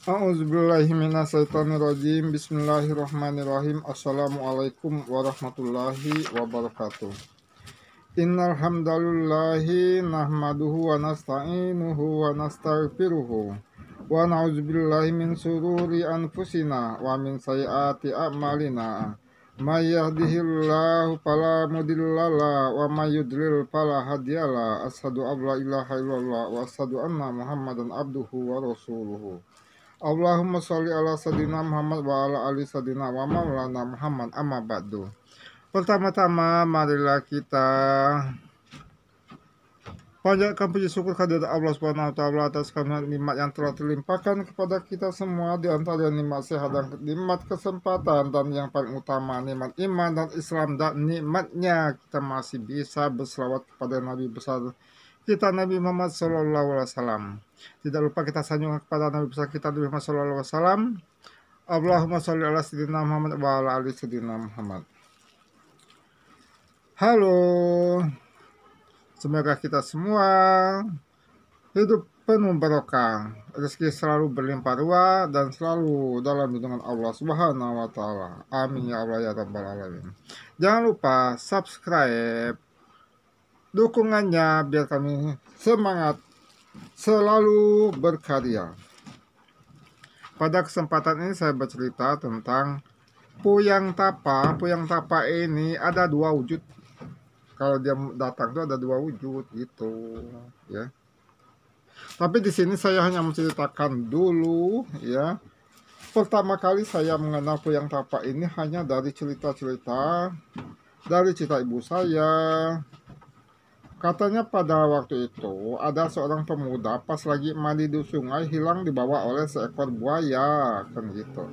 A'udzubillahi minasyaitonirrajim. Bismillahirrahmanirrahim. Assalamualaikum warahmatullahi wabarakatuh. Innal hamdalillahi nahmaduhu wa nasta'inuhu wa nastaghfiruh. Wa na'udzubillahi min sururi anfusina wa min sayyiati a'malina. May yahdihillahu fala mudhillalah wa may yudlil fala hadiyalah. Asyhadu an ilaha illallah wa asyhadu anna Muhammadan abduhu wa rasuluhu. Allahumma sholli ala sadina Muhammad wa ala ali sadina wa maulana Muhammad amma ba'du. Pertama-tama marilah kita Panjatkan puji syukur kehadirat Allah Subhanahu wa taala atas karunia nikmat yang telah terlimpahkan kepada kita semua di antara nikmat sehat dan nikmat kesempatan dan yang paling utama nikmat iman dan Islam dan nikmatnya kita masih bisa berselawat kepada Nabi besar kita Nabi Muhammad SAW. Tidak lupa kita sanjung kepada Nabi besar kita Nabi Muhammad SAW. Allahumma sholli ala sayyidina Muhammad wa ala ali sayyidina Muhammad. Halo. Semoga kita semua hidup penuh berkah, rezeki selalu berlimpah ruah dan selalu dalam lindungan Allah Subhanahu wa taala. Amin ya Allah ya rabbal alamin. Jangan lupa subscribe dukungannya biar kami semangat selalu berkarya. Pada kesempatan ini saya bercerita tentang puyang tapa. Puyang tapa ini ada dua wujud. Kalau dia datang itu ada dua wujud gitu, ya. Tapi di sini saya hanya menceritakan dulu, ya. Pertama kali saya mengenal puyang tapa ini hanya dari cerita-cerita dari cerita ibu saya, Katanya pada waktu itu ada seorang pemuda pas lagi mandi di sungai hilang dibawa oleh seekor buaya kan gitu.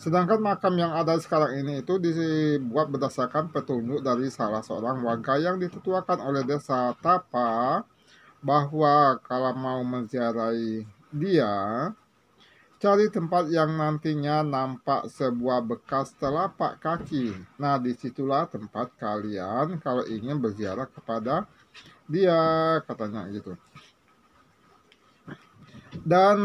Sedangkan makam yang ada sekarang ini itu dibuat berdasarkan petunjuk dari salah seorang warga yang ditetuakan oleh desa Tapa bahwa kalau mau menziarahi dia cari tempat yang nantinya nampak sebuah bekas telapak kaki. Nah, disitulah tempat kalian kalau ingin berziarah kepada dia katanya gitu dan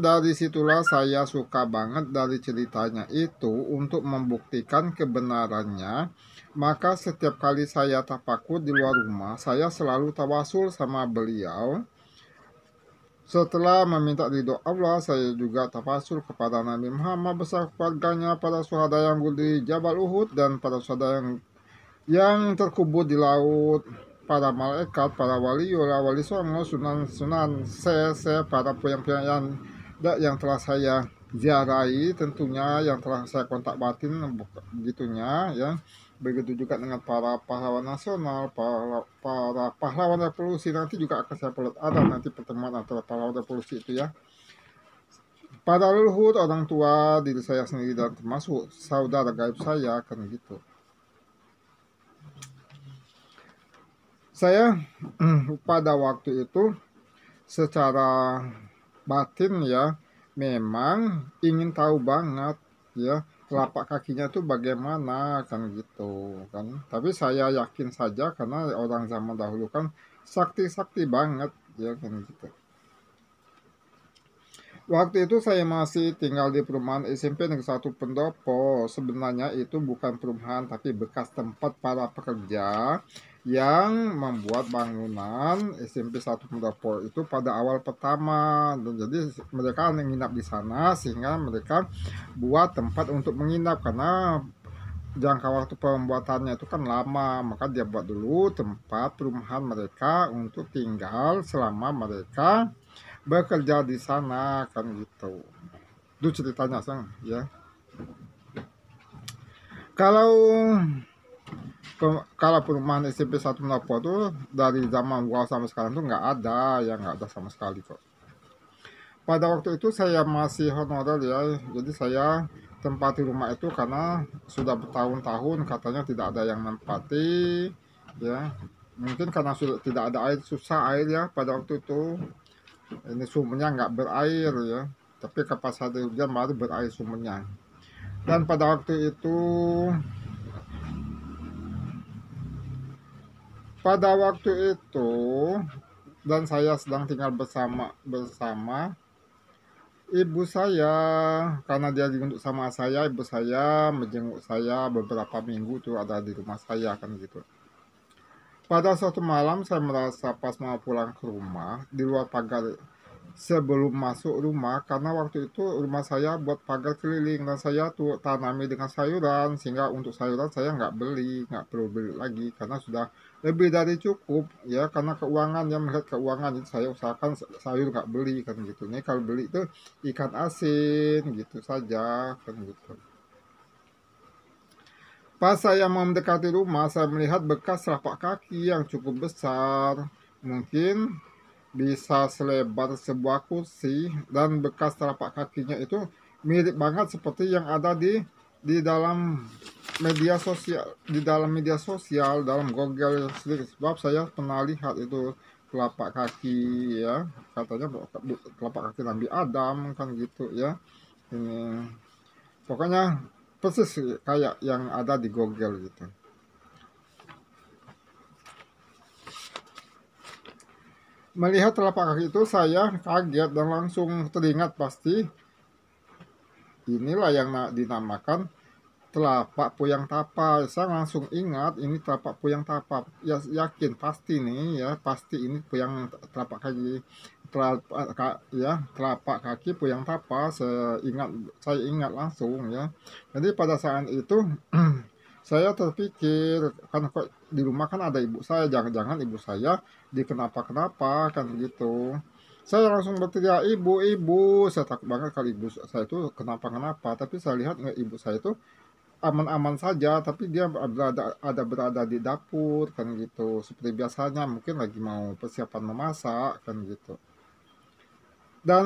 dari situlah saya suka banget dari ceritanya itu untuk membuktikan kebenarannya maka setiap kali saya tapakut di luar rumah saya selalu tawasul sama beliau setelah meminta ridho Allah, saya juga tafasul kepada Nabi Muhammad besar keluarganya, para suhada yang gudri Jabal Uhud dan para suhada yang yang terkubur di laut para malaikat, para wali, para wali songo, sunan-sunan, se-se, para puyang-puyang yang telah saya ziarahi tentunya yang telah saya kontak batin gitunya ya begitu juga dengan para pahlawan nasional para para pahlawan revolusi nanti juga akan saya perlu ada nanti pertemuan antara pahlawan revolusi itu ya pada leluhur orang tua diri saya sendiri dan termasuk saudara gaib saya kan gitu saya hmm, pada waktu itu secara batin ya memang ingin tahu banget ya telapak kakinya tuh bagaimana kan gitu kan tapi saya yakin saja karena orang zaman dahulu kan sakti-sakti banget ya kan gitu Waktu itu saya masih tinggal di perumahan SMP Negeri satu Pendopo. Sebenarnya itu bukan perumahan tapi bekas tempat para pekerja yang membuat bangunan SMP 1 Mudapur itu pada awal pertama dan jadi mereka menginap di sana sehingga mereka buat tempat untuk menginap karena jangka waktu pembuatannya itu kan lama maka dia buat dulu tempat perumahan mereka untuk tinggal selama mereka bekerja di sana kan gitu itu ceritanya sang ya kalau kalau perumahan SMP satu menopo tuh dari zaman gua sama sekarang tuh nggak ada ya nggak ada sama sekali kok pada waktu itu saya masih honorer ya jadi saya tempati rumah itu karena sudah bertahun-tahun katanya tidak ada yang menempati ya mungkin karena sudah tidak ada air susah air ya pada waktu itu ini sumurnya nggak berair ya tapi kapasitas hujan baru berair sumurnya. dan pada waktu itu pada waktu itu dan saya sedang tinggal bersama bersama ibu saya karena dia diunjuk sama saya ibu saya menjenguk saya beberapa minggu tuh ada di rumah saya kan gitu pada suatu malam saya merasa pas mau pulang ke rumah di luar pagar sebelum masuk rumah karena waktu itu rumah saya buat pagar keliling dan saya tuh tanami dengan sayuran sehingga untuk sayuran saya nggak beli nggak perlu beli lagi karena sudah lebih dari cukup ya karena keuangan yang melihat keuangan itu saya usahakan sayur nggak beli kan gitu nih kalau beli itu ikan asin gitu saja kan gitu Pas saya mau mendekati rumah, saya melihat bekas rapak kaki yang cukup besar. Mungkin bisa selebar sebuah kursi dan bekas telapak kakinya itu mirip banget seperti yang ada di di dalam media sosial di dalam media sosial dalam Google sendiri sebab saya pernah lihat itu telapak kaki ya katanya telapak kaki Nabi Adam kan gitu ya ini pokoknya persis kayak yang ada di Google gitu Melihat telapak kaki itu saya kaget dan langsung teringat pasti inilah yang dinamakan telapak puyang tapa. saya langsung ingat ini telapak puyang tapa. ya yakin pasti nih ya pasti ini puyang telapak kaki telapak ya telapak kaki puyang tapa. saya ingat saya ingat langsung ya jadi pada saat itu saya terpikir kan kok di rumah kan ada ibu saya jangan-jangan ibu saya di kenapa kenapa kan gitu saya langsung berteriak ibu ibu saya takut banget kalau ibu saya itu kenapa-kenapa tapi saya lihat ibu saya itu aman-aman saja tapi dia berada ada berada di dapur kan gitu seperti biasanya mungkin lagi mau persiapan memasak kan gitu dan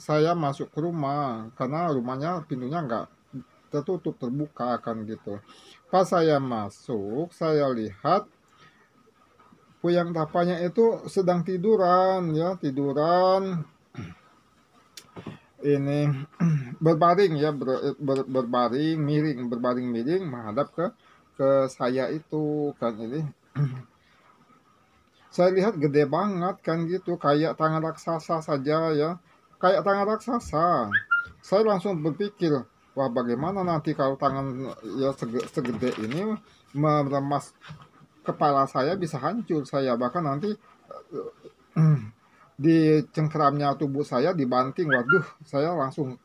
saya masuk ke rumah karena rumahnya pintunya nggak tertutup terbuka akan gitu pas saya masuk saya lihat puyang tapanya itu sedang tiduran ya tiduran ini berbaring ya ber, ber, berbaring miring berbaring miring menghadap ke ke saya itu kan ini saya lihat gede banget kan gitu kayak tangan raksasa saja ya kayak tangan raksasa saya langsung berpikir wah bagaimana nanti kalau tangan ya segede ini meremas kepala saya bisa hancur saya bahkan nanti eh, di cengkeramnya tubuh saya dibanting waduh saya langsung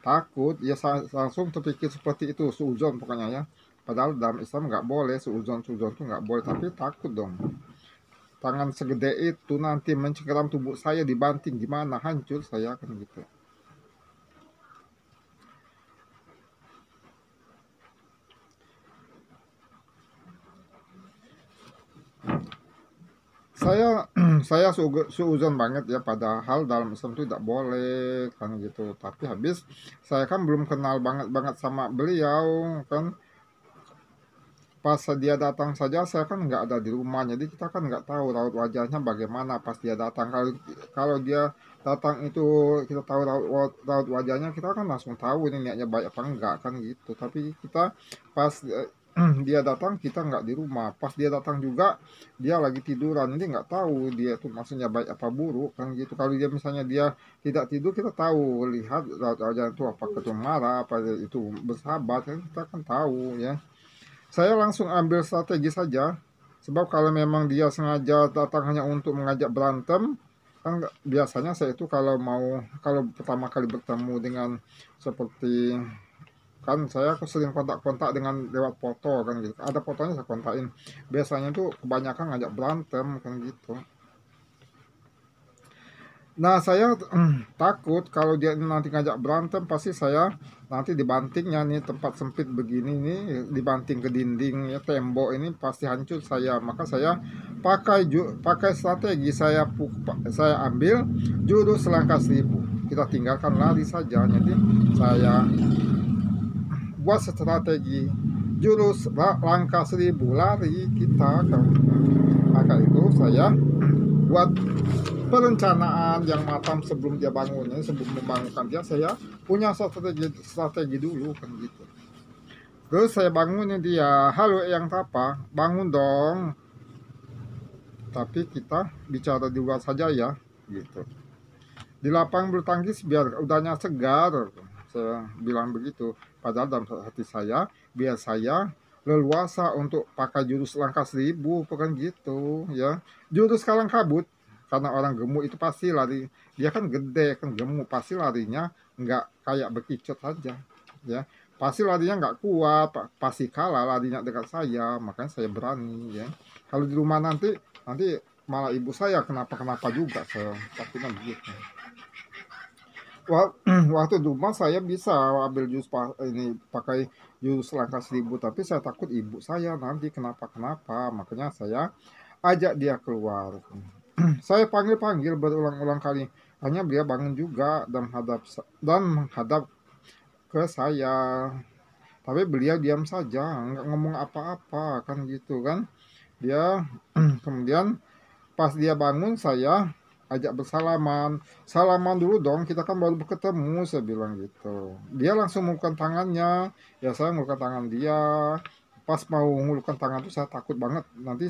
takut ya langsung terpikir seperti itu suzon pokoknya ya padahal dalam Islam nggak boleh suzon suzon tuh nggak boleh tapi takut dong tangan segede itu nanti mencengkeram tubuh saya dibanting gimana hancur saya kan gitu saya saya su banget ya padahal dalam Islam itu tidak boleh kan gitu tapi habis saya kan belum kenal banget banget sama beliau kan pas dia datang saja saya kan nggak ada di rumah jadi kita kan nggak tahu raut wajahnya bagaimana pas dia datang kalau kalau dia datang itu kita tahu raut, raut wajahnya kita kan langsung tahu ini niatnya baik apa enggak kan gitu tapi kita pas Hmm. dia datang kita nggak di rumah pas dia datang juga dia lagi tiduran ini nggak tahu dia itu maksudnya baik apa buruk kan gitu kalau dia misalnya dia tidak tidur kita tahu lihat aja itu apa itu marah apa itu bersahabat kan kita kan tahu ya saya langsung ambil strategi saja sebab kalau memang dia sengaja datang hanya untuk mengajak berantem kan biasanya saya itu kalau mau kalau pertama kali bertemu dengan seperti kan saya kan sering kontak-kontak dengan lewat foto kan gitu ada fotonya saya kontakin biasanya tuh kebanyakan ngajak berantem kan gitu nah saya mm, takut kalau dia nanti ngajak berantem pasti saya nanti dibantingnya nih tempat sempit begini nih dibanting ke dinding ya tembok ini pasti hancur saya maka saya pakai ju, pakai strategi saya saya ambil jurus selangkah seribu kita tinggalkan lari saja jadi saya buat strategi jurus langkah seribu lari kita kan. maka itu saya buat perencanaan yang matang sebelum dia bangun bangunnya sebelum membangunkan dia saya punya strategi strategi dulu kan gitu terus saya bangunin dia halo yang apa bangun dong tapi kita bicara di luar saja ya gitu di lapang bulu tangkis biar udahnya segar saya bilang begitu Padahal dalam hati saya, biar saya leluasa untuk pakai jurus langkah seribu, bukan gitu ya. Jurus kalang kabut, karena orang gemuk itu pasti lari, dia kan gede, kan gemuk, pasti larinya nggak kayak bekicot aja, ya. Pasti larinya nggak kuat, pasti kalah larinya dekat saya, makanya saya berani ya. Kalau di rumah nanti, nanti malah ibu saya kenapa-kenapa juga, saya takutnya begitu. waktu Duma saya bisa ambil jus ini pakai jus langka seribu tapi saya takut ibu saya nanti kenapa kenapa makanya saya ajak dia keluar saya panggil panggil berulang-ulang kali hanya dia bangun juga dan hadap dan menghadap ke saya tapi beliau diam saja nggak ngomong apa-apa kan gitu kan dia kemudian pas dia bangun saya ajak bersalaman salaman dulu dong kita kan baru ketemu saya bilang gitu dia langsung mengulurkan tangannya ya saya mengulurkan tangan dia pas mau mengulurkan tangan tuh saya takut banget nanti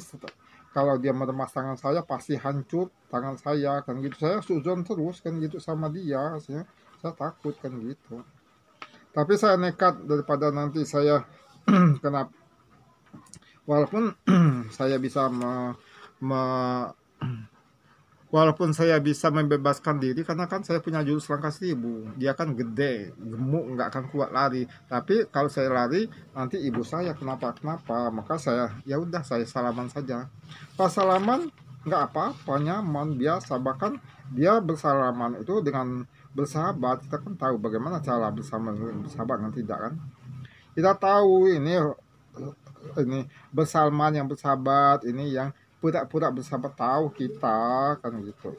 kalau dia meremas tangan saya pasti hancur tangan saya kan gitu saya suzon terus kan gitu sama dia saya, saya takut kan gitu tapi saya nekat daripada nanti saya kena walaupun saya bisa me, me walaupun saya bisa membebaskan diri karena kan saya punya jurus langkah seribu dia kan gede gemuk nggak akan kuat lari tapi kalau saya lari nanti ibu saya kenapa kenapa maka saya ya udah saya salaman saja pas salaman nggak apa-apa nyaman biasa bahkan dia bersalaman itu dengan bersahabat kita kan tahu bagaimana cara bersama bersahabat kan tidak kan kita tahu ini ini bersalaman yang bersahabat ini yang pura-pura bersama tahu kita kan gitu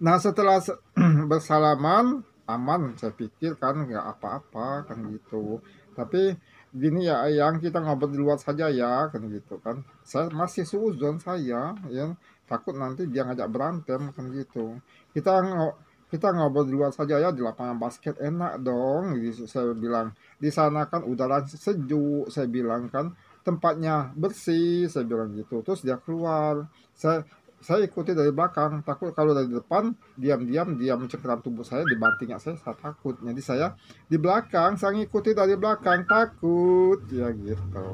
nah setelah bersalaman aman saya pikir kan nggak apa-apa kan gitu tapi gini ya yang kita ngobrol di luar saja ya kan gitu kan saya masih zon saya yang takut nanti dia ngajak berantem kan gitu kita kita ngobrol di luar saja ya di lapangan basket enak dong gitu. saya bilang di sana kan udara sejuk saya bilang kan tempatnya bersih saya bilang gitu terus dia keluar saya saya ikuti dari belakang takut kalau dari depan diam-diam dia mencengkeram tubuh saya dibantingnya saya saya takut jadi saya di belakang saya ikuti dari belakang takut ya gitu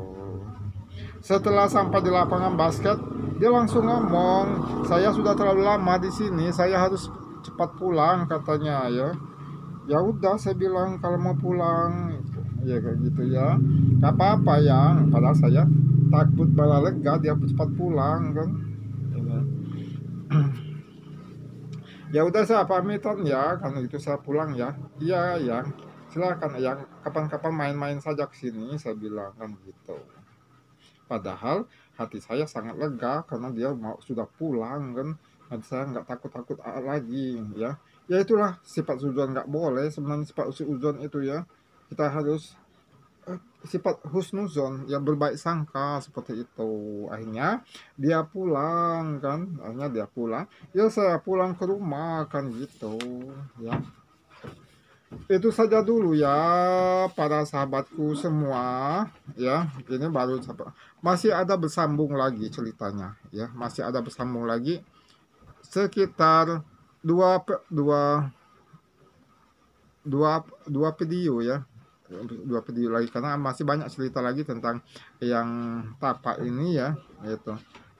setelah sampai di lapangan basket dia langsung ngomong saya sudah terlalu lama di sini saya harus cepat pulang katanya ya ya udah saya bilang kalau mau pulang ya kayak gitu ya nggak apa-apa ya padahal saya takut bala lega dia cepat pulang kan ya, kan? ya udah saya pamitan ya karena itu saya pulang ya iya yang silakan yang kapan-kapan main-main saja ke sini saya bilang kan gitu padahal hati saya sangat lega karena dia mau sudah pulang kan dan saya nggak takut-takut ah, lagi ya ya itulah sifat sudah nggak boleh sebenarnya sifat sujon itu ya kita harus eh, sifat husnuzon yang berbaik sangka seperti itu akhirnya dia pulang kan akhirnya dia pulang ya saya pulang ke rumah kan gitu ya itu saja dulu ya para sahabatku semua ya ini baru masih ada bersambung lagi ceritanya ya masih ada bersambung lagi sekitar dua dua dua dua video ya dua video lagi karena masih banyak cerita lagi tentang yang tapak ini ya itu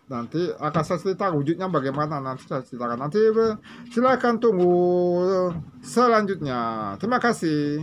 nanti akan saya cerita wujudnya bagaimana nanti saya ceritakan nanti eh, silakan tunggu eh, selanjutnya terima kasih